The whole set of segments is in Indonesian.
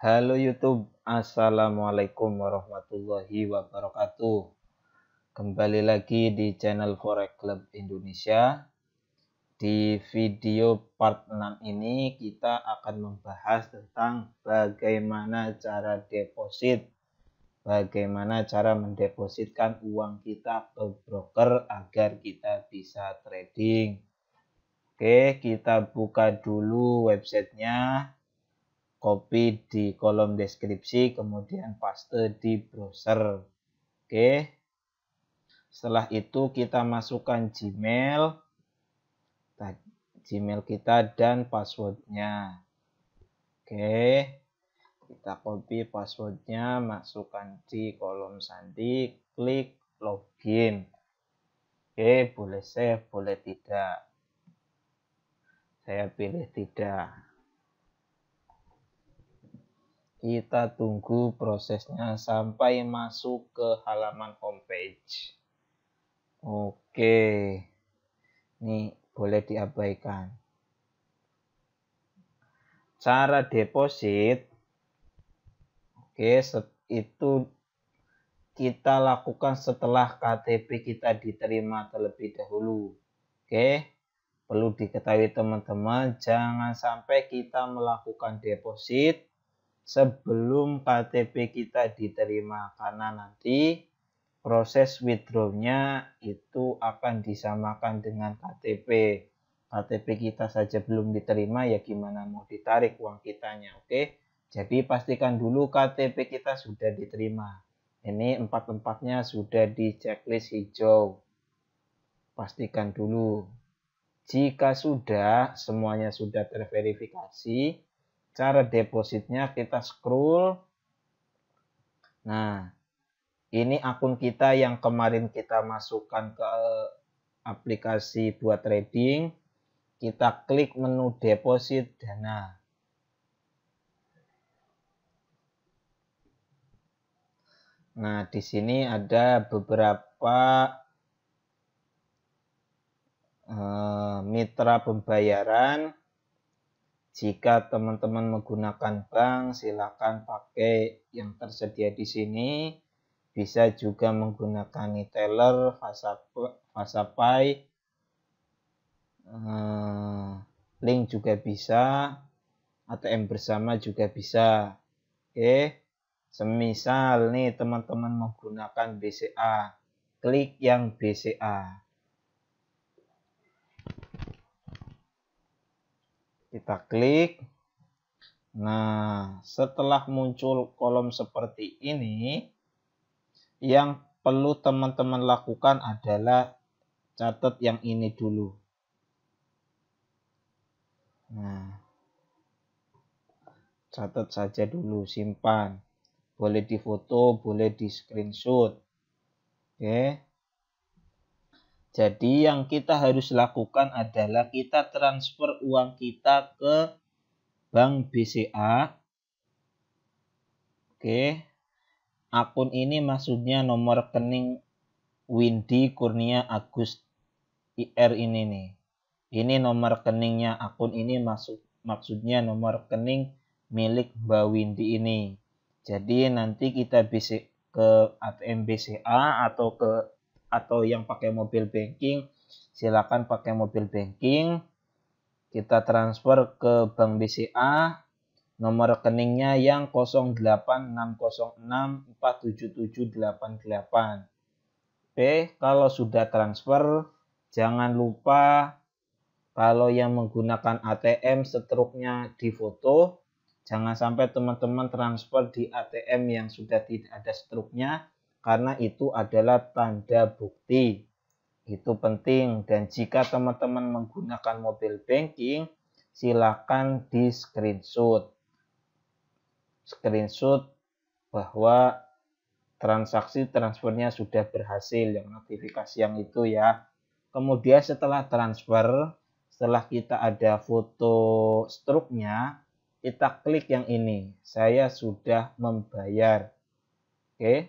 Halo YouTube, Assalamualaikum warahmatullahi wabarakatuh. Kembali lagi di channel Forex Club Indonesia. Di video part 6 ini kita akan membahas tentang bagaimana cara deposit, bagaimana cara mendepositkan uang kita ke broker agar kita bisa trading. Oke, kita buka dulu websitenya copy di kolom deskripsi, kemudian paste di browser. Oke. Setelah itu kita masukkan Gmail, Gmail kita dan passwordnya. Oke. Kita copy passwordnya, masukkan di kolom sandi, klik login. Oke, boleh save, boleh tidak. Saya pilih tidak. Kita tunggu prosesnya sampai masuk ke halaman homepage. Oke. ini boleh diabaikan. Cara deposit Oke, itu kita lakukan setelah KTP kita diterima terlebih dahulu. Oke, perlu diketahui teman-teman, jangan sampai kita melakukan deposit sebelum KTP kita diterima karena nanti proses withdrawnya itu akan disamakan dengan KTP. KTP kita saja belum diterima ya gimana mau ditarik uang kitanya, oke? Jadi pastikan dulu KTP kita sudah diterima. Ini empat-empatnya sudah di checklist hijau. Pastikan dulu. Jika sudah, semuanya sudah terverifikasi, cara depositnya kita scroll. Nah, ini akun kita yang kemarin kita masukkan ke eh, aplikasi buat trading. Kita klik menu deposit dana. Nah, di sini ada beberapa eh, mitra pembayaran jika teman-teman menggunakan bank, silakan pakai yang tersedia di sini. Bisa juga menggunakan e-teller, Pay, eh, link juga bisa, ATM bersama juga bisa. Oke, semisal nih teman-teman menggunakan BCA, klik yang BCA. Kita klik. Nah, setelah muncul kolom seperti ini, yang perlu teman-teman lakukan adalah catat yang ini dulu. Nah, catat saja dulu, simpan. Boleh difoto, boleh di screenshot. Oke. Okay. Jadi yang kita harus lakukan adalah kita transfer uang kita ke bank BCA. Oke. Akun ini maksudnya nomor rekening Windy Kurnia Agus IR ini nih. Ini nomor rekeningnya akun ini maksud maksudnya nomor rekening milik Mbak Windy ini. Jadi nanti kita bisa ke ATM BCA atau ke atau yang pakai mobil banking silakan pakai mobil banking kita transfer ke bank BCA nomor rekeningnya yang 08606477888 Oke, kalau sudah transfer jangan lupa kalau yang menggunakan ATM setruknya difoto jangan sampai teman-teman transfer di ATM yang sudah tidak ada struknya karena itu adalah tanda bukti. Itu penting dan jika teman-teman menggunakan mobile banking, silakan di screenshot. Screenshot bahwa transaksi transfernya sudah berhasil yang notifikasi yang itu ya. Kemudian setelah transfer, setelah kita ada foto struknya, kita klik yang ini. Saya sudah membayar. Oke. Okay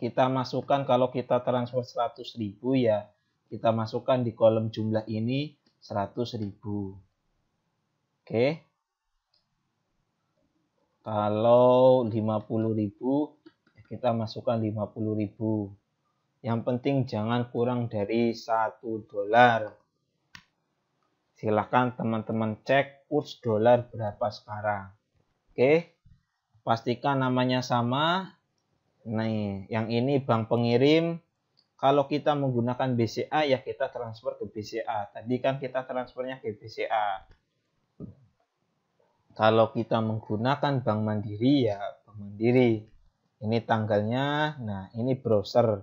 kita masukkan kalau kita transfer 100.000 ya kita masukkan di kolom jumlah ini 100.000 Oke. Kalau 50.000 ya kita masukkan 50.000 Yang penting jangan kurang dari 1 dolar. silakan teman-teman cek kurs dolar berapa sekarang. Oke. Pastikan namanya sama, Nah, yang ini bank pengirim. Kalau kita menggunakan BCA ya kita transfer ke BCA. Tadi kan kita transfernya ke BCA. Kalau kita menggunakan Bank Mandiri ya Bank Mandiri. Ini tanggalnya. Nah, ini browser.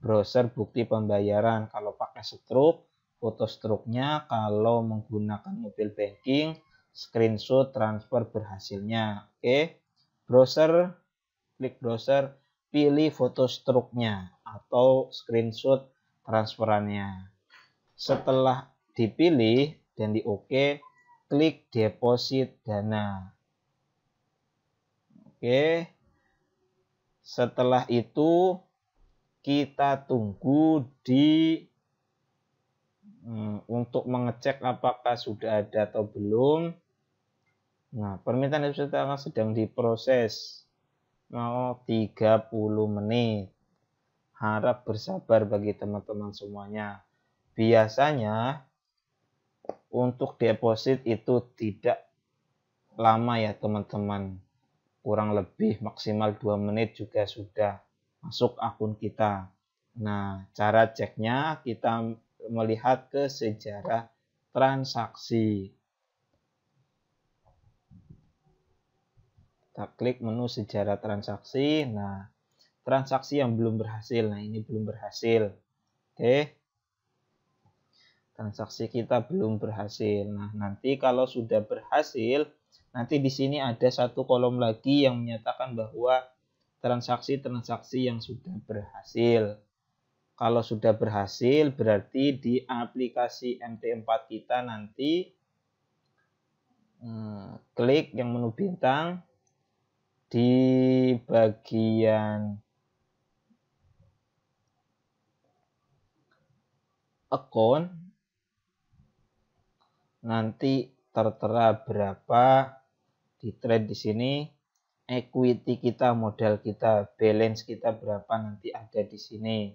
Browser bukti pembayaran. Kalau pakai struk, foto struknya. Kalau menggunakan mobile banking, screenshot transfer berhasilnya. Oke. Browser klik browser, pilih foto struknya atau screenshot transferannya. Setelah dipilih dan di OK, klik deposit dana. Oke. Setelah itu kita tunggu di hmm, untuk mengecek apakah sudah ada atau belum. Nah, permintaan deposit sedang diproses. 30 menit. Harap bersabar bagi teman-teman semuanya. Biasanya untuk deposit itu tidak lama ya teman-teman. Kurang lebih maksimal 2 menit juga sudah masuk akun kita. Nah, cara ceknya kita melihat ke sejarah transaksi. Kita klik menu sejarah transaksi. Nah, transaksi yang belum berhasil. Nah, ini belum berhasil. Oke. Transaksi kita belum berhasil. Nah, nanti kalau sudah berhasil, nanti di sini ada satu kolom lagi yang menyatakan bahwa transaksi-transaksi yang sudah berhasil. Kalau sudah berhasil, berarti di aplikasi MT4 kita nanti hmm, klik yang menu bintang, di bagian account nanti tertera berapa di trade di sini equity kita modal kita balance kita berapa nanti ada di sini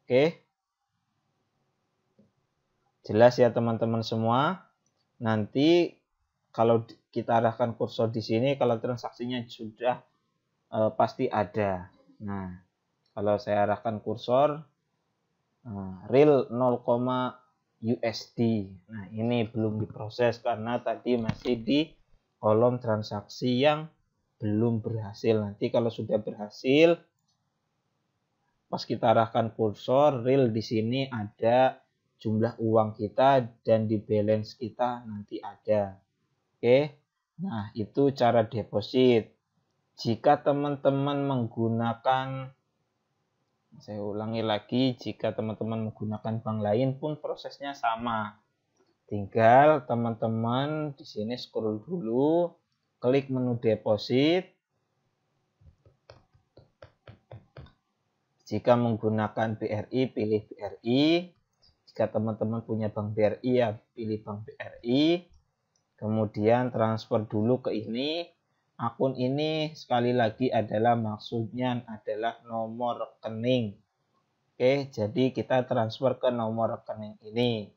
oke jelas ya teman-teman semua nanti kalau kita arahkan kursor di sini kalau transaksinya sudah e, pasti ada. Nah, kalau saya arahkan kursor e, real 0, USD. Nah, ini belum diproses karena tadi masih di kolom transaksi yang belum berhasil. Nanti kalau sudah berhasil pas kita arahkan kursor real di sini ada jumlah uang kita dan di balance kita nanti ada. Oke. Okay. Nah. nah, itu cara deposit. Jika teman-teman menggunakan saya ulangi lagi, jika teman-teman menggunakan bank lain pun prosesnya sama. Tinggal teman-teman di sini scroll dulu, klik menu deposit. Jika menggunakan BRI, pilih BRI. Jika teman-teman punya bank BRI, ya pilih bank BRI kemudian transfer dulu ke ini akun ini sekali lagi adalah maksudnya adalah nomor rekening oke jadi kita transfer ke nomor rekening ini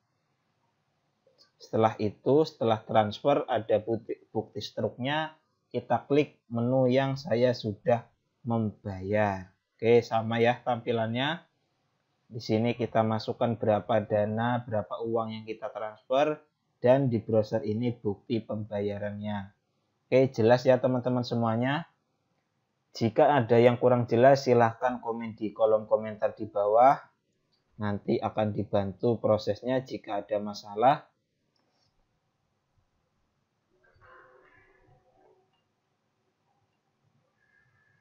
setelah itu setelah transfer ada bukti, bukti struknya kita klik menu yang saya sudah membayar oke sama ya tampilannya di sini kita masukkan berapa dana berapa uang yang kita transfer dan di browser ini bukti pembayarannya. Oke, jelas ya teman-teman semuanya. Jika ada yang kurang jelas, silahkan komen di kolom komentar di bawah. Nanti akan dibantu prosesnya jika ada masalah.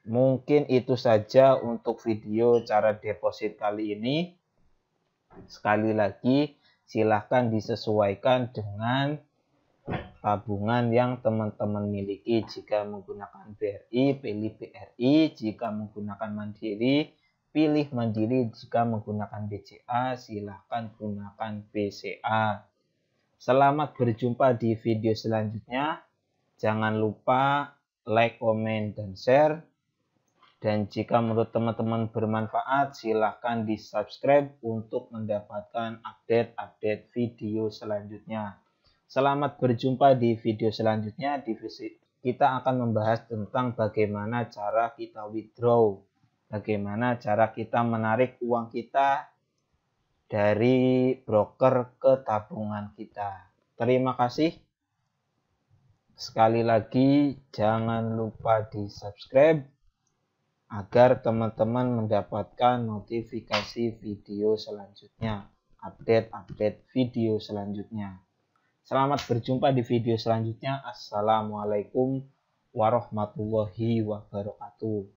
Mungkin itu saja untuk video cara deposit kali ini. Sekali lagi, silahkan disesuaikan dengan tabungan yang teman-teman miliki. Jika menggunakan BRI, pilih BRI. Jika menggunakan Mandiri, pilih Mandiri. Jika menggunakan BCA, silahkan gunakan BCA. Selamat berjumpa di video selanjutnya. Jangan lupa like, comment, dan share. Dan jika menurut teman-teman bermanfaat, silahkan di subscribe untuk mendapatkan update-update video selanjutnya. Selamat berjumpa di video selanjutnya. Di kita akan membahas tentang bagaimana cara kita withdraw, bagaimana cara kita menarik uang kita dari broker ke tabungan kita. Terima kasih. Sekali lagi, jangan lupa di subscribe agar teman-teman mendapatkan notifikasi video selanjutnya, update-update video selanjutnya. Selamat berjumpa di video selanjutnya. Assalamualaikum warahmatullahi wabarakatuh.